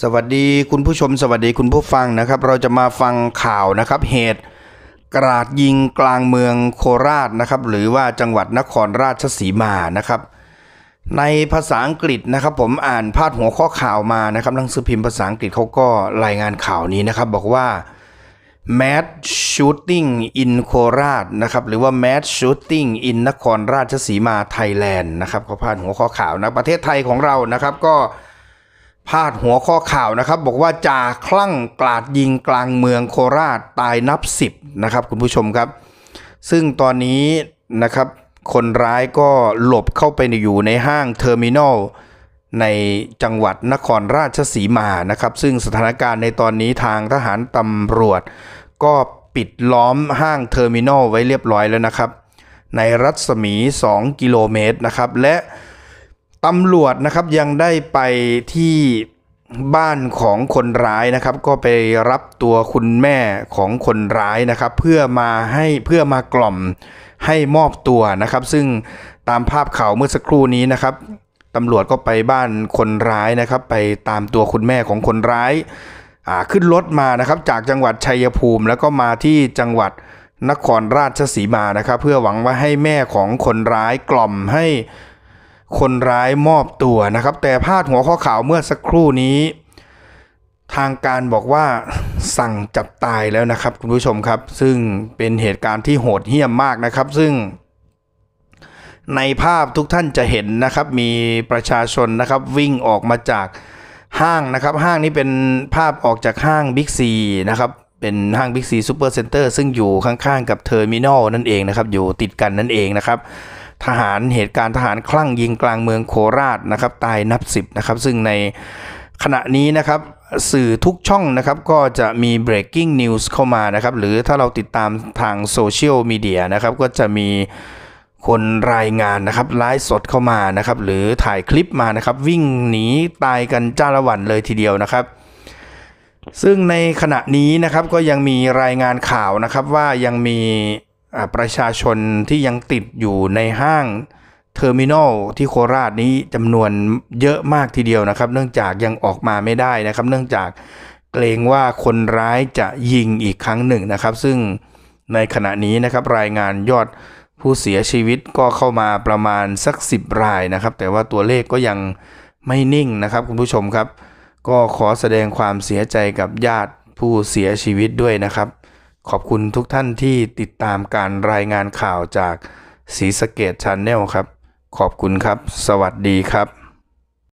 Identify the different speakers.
Speaker 1: สวัสดีคุณผู้ชมสวัสดีคุณผู้ฟังนะครับ เราจะมาฟังข่าวนะครับเหตุกราดยิงกลางเมืองโคราชนะครับหรือว่าจังหวัดนครราชสีมานะครับในภาษาอังกฤษนะครับผมอ่านพาดหัวข้อข่าวมานะครับหนังสือพิมพ์ภาษาอังกฤษเขาก็รายงานข่าวนี้นะครับ บอกว่า Mad Shooting in โคราชนะครับหรือว่า Mad Shooting in นครราชสีมาไทยแลนด์นะครับเขาพาดหัวข้อข่าวนะประเทศไทยของเรานะครับก็พาดหัวข้อข่าวนะครับบอกว่าจ่าคลั่งกลาดยิงกลางเมืองโคราชตายนับสิบนะครับคุณผู้ชมครับซึ่งตอนนี้นะครับคนร้ายก็หลบเข้าไปอยู่ในห้างเทอร์มินอล ในจังหวัดนครราชสีมานะครับ ซึ่งสถานการณ์ ในตอนนี้ทางทหารตำรวจ ก็ปิดล้อมห้างเทอร์มินอลไว้เรียบร้อยแล้วนะครับ ในรัศมี 2 กิโลเมตรนะครับ และตำรวจนะครับยังได้ไปที่บ้านของคนร้ายนะครับก็ไปรับตัวคุณแม่ของคนร้ายนะครับเพื่อมาให้เพื่อมากล่อมให้มอบตัวนะครับ ซึ่งตามภาพข่าวเมื่อสักครู่นี้นะครับตำรวจก็ไปบ้านคนร้ายนะครับไปตามตัวคุณแม่ของคนร้ายขึ้นรถมานะครับจากจังหวัดชัยภูมิ แล้วก็มาที่จังหวัดนครราชสีมานะครับเพื่อหวังว่าให้แม่ของคนร้ายกล่อมให้คนร้ายมอบตัวนะครับ แต่พาดหัวข้อข่าวเมื่อสักครู่นี้ ทางการบอกว่าสั่งจับตายแล้วนะครับ คุณผู้ชมครับ ซึ่งเป็นเหตุการณ์ที่โหดเหี้ยมมากนะครับ ซึ่ง ในภาพทุกท่านจะเห็นนะครับมีประชาชนนะครับ วิ่งออกมาจากห้างนะครับ ห้างนี้เป็นภาพออกจากห้างบิ๊กซีนะครับเป็นห้างบิ๊กซีซูเปอร์เซ็นเตอร์ซึ่งอยู่ข้างๆ กับเทอร์มินอลนั่นเองนะครับ อยู่ติดกันนั่นเองนะครับทหารเหตุการณ์ทหารคลั่งยิงกลางเมืองโคราชนะครับตายนับสิบนะครับซึ่งในขณะนี้นะครับสื่อทุกช่องนะครับ ก็จะมี breaking news เข้ามานะครับหรือถ้าเราติดตามทางโซเชียลมีเดียนะครับก็จะมีคนรายงานนะครับไลฟ์สดเข้ามานะครับหรือถ่ายคลิปมานะครับวิ่งหนีตายกันจ้าละวันเลยทีเดียวนะครับ ซึ่งในขณะนี้นะครับก็ยังมีรายงานข่าวนะครับว่ายังมีประชาชนที่ยังติดอยู่ในห้างเทอร์มินอลที่โคราชนี้จำนวนเยอะมากทีเดียวนะครับ เนื่องจากยังออกมาไม่ได้นะครับ เนื่องจากเกรงว่าคนร้ายจะยิงอีกครั้งหนึ่งนะครับ ซึ่งในขณะนี้นะครับ รายงานยอดผู้เสียชีวิตก็เข้ามาประมาณสัก10รายนะครับแต่ว่าตัวเลขก็ยังไม่นิ่งนะครับคุณผู้ชมครับ ก็ขอแสดงความเสียใจกับญาติผู้เสียชีวิตด้วยนะครับขอบคุณทุกท่านที่ติดตามการรายงานข่าวจากสีสเกตชันแนลครับ ขอบคุณครับ สวัสดีครับ